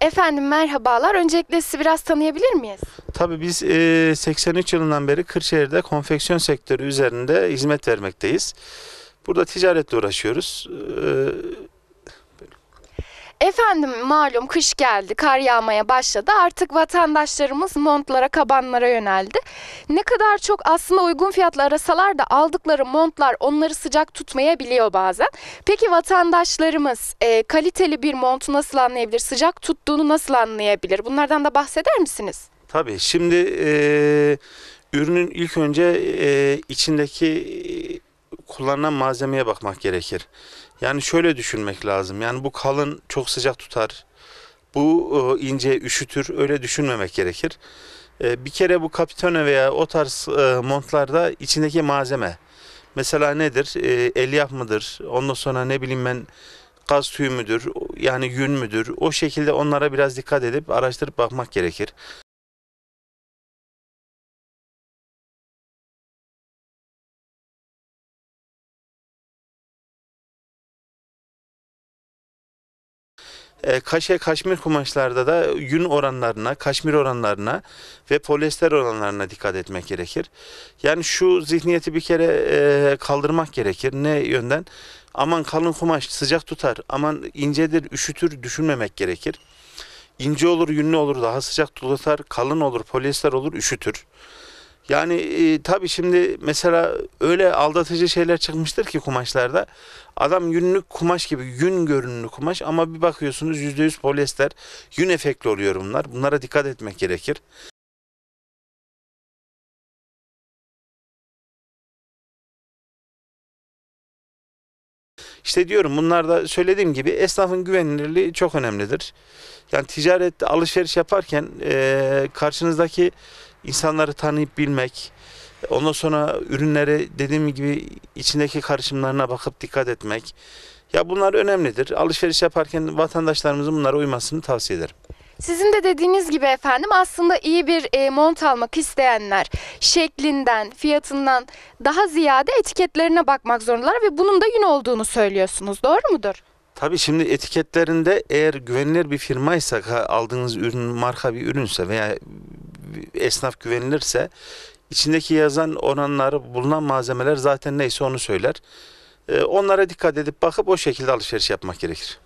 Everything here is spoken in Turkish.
Efendim merhabalar. Öncelikle sizi biraz tanıyabilir miyiz? Tabii biz 83 yılından beri Kırşehir'de konfeksiyon sektörü üzerinde hizmet vermekteyiz. Burada ticaretle uğraşıyoruz. Efendim malum kış geldi, kar yağmaya başladı. Artık vatandaşlarımız montlara, kabanlara yöneldi. Ne kadar çok aslında uygun fiyatla arasalar da aldıkları montlar onları sıcak tutmayabiliyor bazen. Peki vatandaşlarımız e, kaliteli bir montu nasıl anlayabilir, sıcak tuttuğunu nasıl anlayabilir? Bunlardan da bahseder misiniz? Tabii. Şimdi e, ürünün ilk önce e, içindeki kullanılan malzemeye bakmak gerekir. Yani şöyle düşünmek lazım. Yani bu kalın çok sıcak tutar. Bu e, ince üşütür. Öyle düşünmemek gerekir. E, bir kere bu kapitone veya o tarz e, montlarda içindeki malzeme. Mesela nedir? E, elyaf mıdır? Ondan sonra ne bileyim ben gaz tüyü müdür? Yani yün müdür? O şekilde onlara biraz dikkat edip araştırıp bakmak gerekir. E, kaşe kaşmir kumaşlarda da yün oranlarına, kaşmir oranlarına ve polyester oranlarına dikkat etmek gerekir. Yani şu zihniyeti bir kere e, kaldırmak gerekir. Ne yönden? Aman kalın kumaş sıcak tutar, aman incedir, üşütür düşünmemek gerekir. İnce olur, yünlü olur, daha sıcak tutar, kalın olur, polyester olur, üşütür. Yani e, tabii şimdi mesela öyle aldatıcı şeyler çıkmıştır ki kumaşlarda. Adam yünlük kumaş gibi yün görünümlü kumaş ama bir bakıyorsunuz %100 polyester yün efekli oluyor bunlar. Bunlara dikkat etmek gerekir. İşte diyorum bunlar da söylediğim gibi esnafın güvenilirliği çok önemlidir. Yani ticarette alışveriş yaparken e, karşınızdaki insanları tanıyıp bilmek, ondan sonra ürünlere dediğim gibi içindeki karışımlarına bakıp dikkat etmek. Ya bunlar önemlidir. Alışveriş yaparken vatandaşlarımızın bunlara uymasını tavsiye ederim. Sizin de dediğiniz gibi efendim aslında iyi bir e, mont almak isteyenler şeklinden, fiyatından daha ziyade etiketlerine bakmak zorundalar ve bunun da yün olduğunu söylüyorsunuz. Doğru mudur? Tabii şimdi etiketlerinde eğer güvenilir bir firmaysa aldığınız ürün marka bir ürünse veya esnaf güvenilirse içindeki yazan oranları bulunan malzemeler zaten neyse onu söyler. Ee, onlara dikkat edip bakıp o şekilde alışveriş yapmak gerekir.